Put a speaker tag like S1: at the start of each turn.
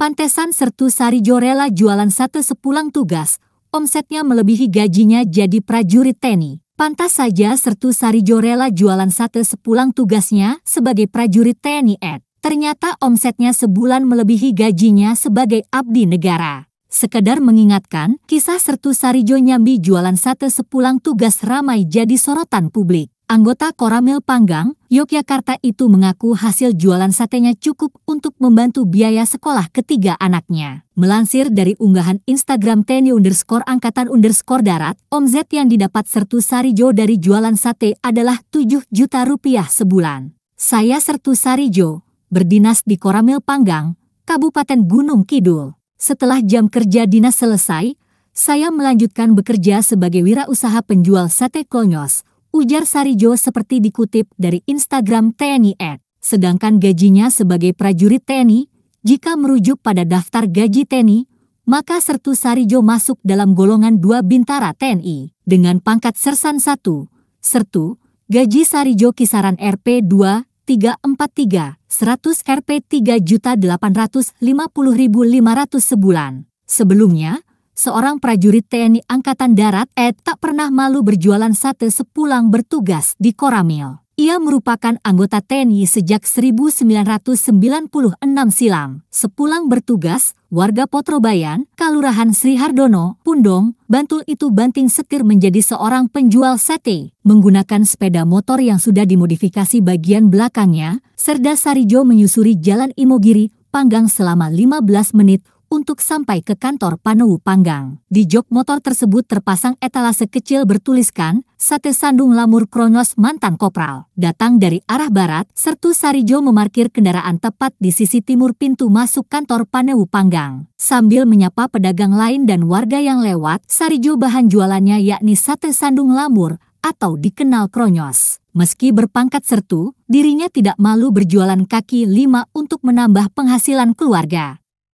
S1: Pantesan Sertu Sari Jorela jualan sate sepulang tugas, omsetnya melebihi gajinya jadi prajurit TNI. Pantas saja Sertu Sari Jorela jualan sate sepulang tugasnya sebagai prajurit TNI Ed. Ternyata omsetnya sebulan melebihi gajinya sebagai abdi negara. Sekedar mengingatkan, kisah Sertu Sarijo nyambi jualan sate sepulang tugas ramai jadi sorotan publik. Anggota Koramil Panggang, Yogyakarta itu mengaku hasil jualan satenya cukup untuk membantu biaya sekolah ketiga anaknya. Melansir dari unggahan Instagram TNI underscore angkatan underscore darat, omzet yang didapat Sertu Sarijo dari jualan sate adalah 7 juta rupiah sebulan. Saya Sertu Sarijo, berdinas di Koramil Panggang, Kabupaten Gunung Kidul. Setelah jam kerja dinas selesai, saya melanjutkan bekerja sebagai wirausaha penjual sate konyos, ujar Sarijo seperti dikutip dari Instagram TNI Ad. Sedangkan gajinya sebagai prajurit TNI, jika merujuk pada daftar gaji TNI, maka Sertu Sarijo masuk dalam golongan dua bintara TNI. Dengan pangkat Sersan 1, Sertu, gaji Sarijo kisaran Rp 2, 343, 100 Rp 3.850.500 sebulan. Sebelumnya, seorang prajurit TNI Angkatan Darat Ed tak pernah malu berjualan sate sepulang bertugas di Koramil. Ia merupakan anggota TNI sejak 1996 silam. Sepulang bertugas, warga Potrobayan, Kalurahan Sri Hardono, Pundong, Bantul itu banting setir menjadi seorang penjual sate. Menggunakan sepeda motor yang sudah dimodifikasi bagian belakangnya, Serda Sarijo menyusuri Jalan Imogiri, panggang selama 15 menit untuk sampai ke kantor Panewu Panggang. Di jok motor tersebut terpasang etalase kecil bertuliskan Sate Sandung Lamur Kronos Mantan Kopral. Datang dari arah barat, Sertu Sarijo memarkir kendaraan tepat di sisi timur pintu masuk kantor Panewu Panggang. Sambil menyapa pedagang lain dan warga yang lewat, Sarijo bahan jualannya yakni Sate Sandung Lamur atau dikenal Kronos. Meski berpangkat sertu, dirinya tidak malu berjualan kaki lima untuk menambah penghasilan keluarga.